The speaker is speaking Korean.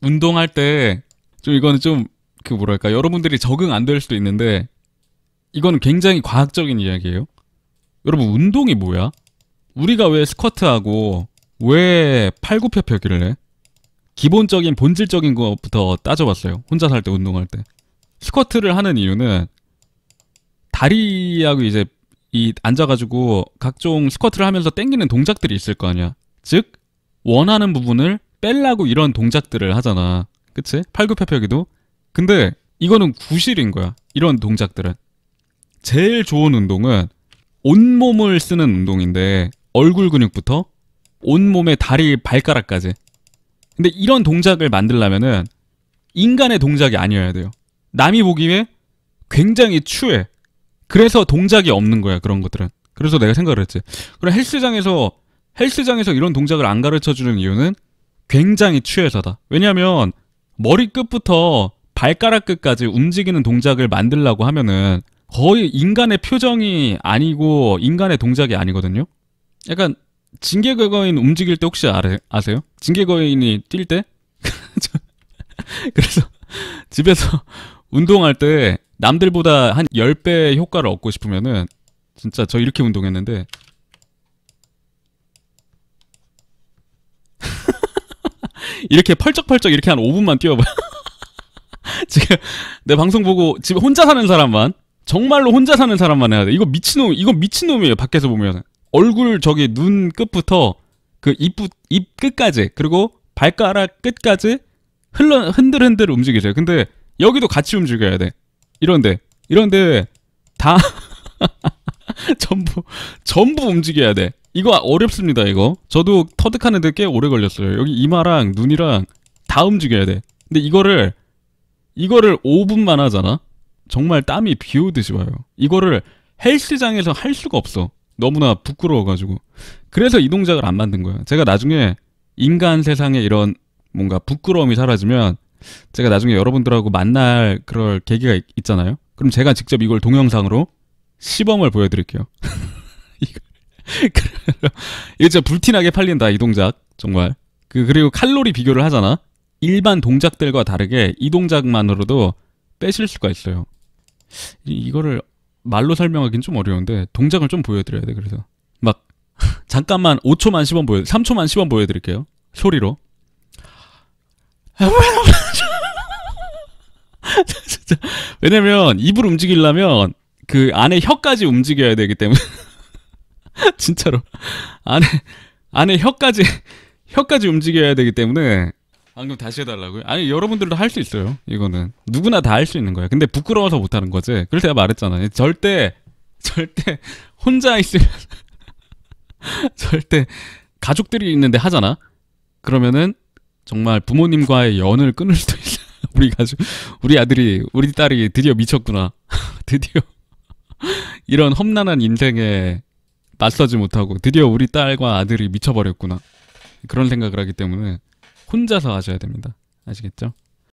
운동할 때 좀 이거는 좀 그 뭐랄까 여러분들이 적응 안 될 수도 있는데 이거는 굉장히 과학적인 이야기예요. 여러분 운동이 뭐야? 우리가 왜 스쿼트하고 왜 팔굽혀펴기를 해? 기본적인 본질적인 것부터 따져봤어요. 혼자 살 때 운동할 때 스쿼트를 하는 이유는 다리하고 이제 이 앉아가지고 각종 스쿼트를 하면서 땡기는 동작들이 있을 거 아니야. 즉 원하는 부분을 뺄라고 이런 동작들을 하잖아. 그치? 팔굽혀펴기도. 근데 이거는 구실인 거야. 이런 동작들은. 제일 좋은 운동은 온몸을 쓰는 운동인데 얼굴 근육부터 온몸의 다리 발가락까지. 근데 이런 동작을 만들려면은 인간의 동작이 아니어야 돼요. 남이 보기에 굉장히 추해. 그래서 동작이 없는 거야, 그런 것들은. 그래서 내가 생각을 했지. 그럼 헬스장에서, 헬스장에서 이런 동작을 안 가르쳐 주는 이유는 굉장히 취해서다. 왜냐하면 머리 끝부터 발가락 끝까지 움직이는 동작을 만들라고 하면은 거의 인간의 표정이 아니고 인간의 동작이 아니거든요. 약간 징계거인 움직일 때 혹시 아세요? 징계거인이 뛸 때? 그래서 집에서 운동할 때 남들보다 한 10배 효과를 얻고 싶으면은 진짜 저 이렇게 운동했는데 이렇게 펄쩍펄쩍 이렇게 한 5분만 뛰어봐요. 지금 내 방송 보고 집에 혼자 사는 사람만 정말로 혼자 사는 사람만 해야 돼. 이거 미친놈, 이거 미친놈이에요. 밖에서 보면 얼굴 저기 눈 끝부터 그 입부 입 끝까지 그리고 발가락 끝까지 흘러 흔들흔들 움직이죠. 근데 여기도 같이 움직여야 돼. 이런데 이런데 다 전부 전부 움직여야 돼. 이거 어렵습니다 이거 저도 터득하는데 꽤 오래 걸렸어요 여기 이마랑 눈이랑 다 움직여야 돼 근데 이거를 이거를 5분만 하잖아 정말 땀이 비오듯이 와요 이거를 헬스장에서 할 수가 없어 너무나 부끄러워가지고 그래서 이 동작을 안 만든 거야 제가 나중에 인간 세상에 이런 뭔가 부끄러움이 사라지면 제가 나중에 여러분들하고 만날 그럴 계기가 있, 있잖아요 그럼 제가 직접 이걸 동영상으로 시범을 보여드릴게요 이거 진짜 불티나게 팔린다 이 동작 정말 그 그리고 칼로리 비교를 하잖아 일반 동작들과 다르게 이 동작만으로도 빼실 수가 있어요 이, 거를 말로 설명하기는 좀 어려운데 동작을 좀 보여드려야 돼 그래서 막 잠깐만 5초만 10원 보여 3초만 10원 보여드릴게요 소리로 왜냐면 입을 움직이려면 그 안에 혀까지 움직여야 되기 때문에 진짜로 안에 안에 혀까지 혀까지 움직여야 되기 때문에 방금 다시 해달라고요? 아니 여러분들도 할 수 있어요 이거는 누구나 다 할 수 있는 거예요 근데 부끄러워서 못하는 거지 그래서 때가 말했잖아요 절대 절대 혼자 있으면 절대 가족들이 있는데 하잖아 그러면은 정말 부모님과의 연을 끊을 수도 있어 우리 가족 우리 아들이 우리 딸이 드디어 미쳤구나 드디어 이런 험난한 인생에 맞서지 못하고 드디어 우리 딸과 아들이 미쳐버렸구나 그런 생각을 하기 때문에 혼자서 하셔야 됩니다. 아시겠죠?